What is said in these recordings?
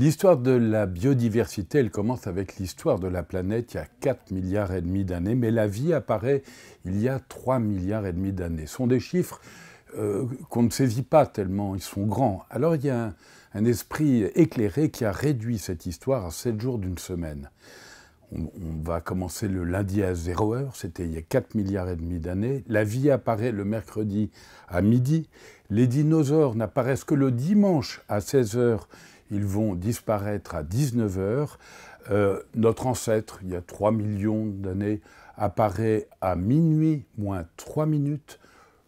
L'histoire de la biodiversité, elle commence avec l'histoire de la planète il y a 4 milliards et demi d'années, mais la vie apparaît il y a 3 milliards et demi d'années. Ce sont des chiffres euh, qu'on ne saisit pas tellement, ils sont grands. Alors il y a un, esprit éclairé qui a réduit cette histoire à 7 jours d'une semaine. On, on, va commencer le lundi à 0 heure, c'était il y a 4 milliards et demi d'années. La vie apparaît le mercredi à midi. Les dinosaures n'apparaissent que le dimanche à 16 heures ils vont disparaître à 19h. Euh, notre ancêtre, il y a 3 millions d'années, apparaît à minuit moins 3 minutes.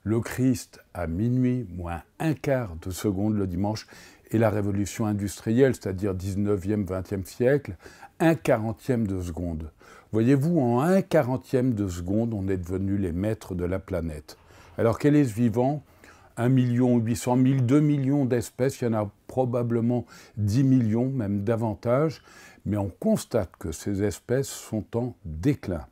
Le Christ à minuit moins un quart de seconde le dimanche. Et la révolution industrielle, c'est-à-dire 19e, 20e siècle, un quarantième de seconde. Voyez-vous, en un quarantième de seconde, on est devenu les maîtres de la planète. Alors quel est vivant 1 million 800 000, 2 millions d'espèces, il y en a probablement 10 millions, même davantage, mais on constate que ces espèces sont en déclin.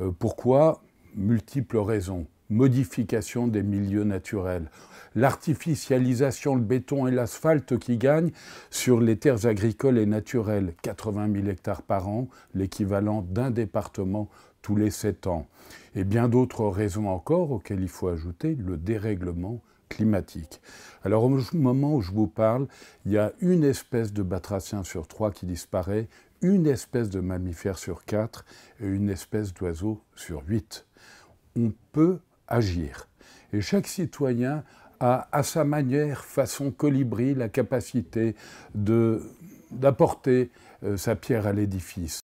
Euh, pourquoi Multiples raisons. Modification des milieux naturels, l'artificialisation, le béton et l'asphalte qui gagnent sur les terres agricoles et naturelles, 80 000 hectares par an, l'équivalent d'un département tous les 7 ans, et bien d'autres raisons encore auxquelles il faut ajouter le dérèglement climatique. Alors au moment où je vous parle, il y a une espèce de batracien sur trois qui disparaît, une espèce de mammifère sur quatre et une espèce d'oiseau sur huit. On peut agir. Et chaque citoyen a à sa manière, façon colibri, la capacité d'apporter euh, sa pierre à l'édifice.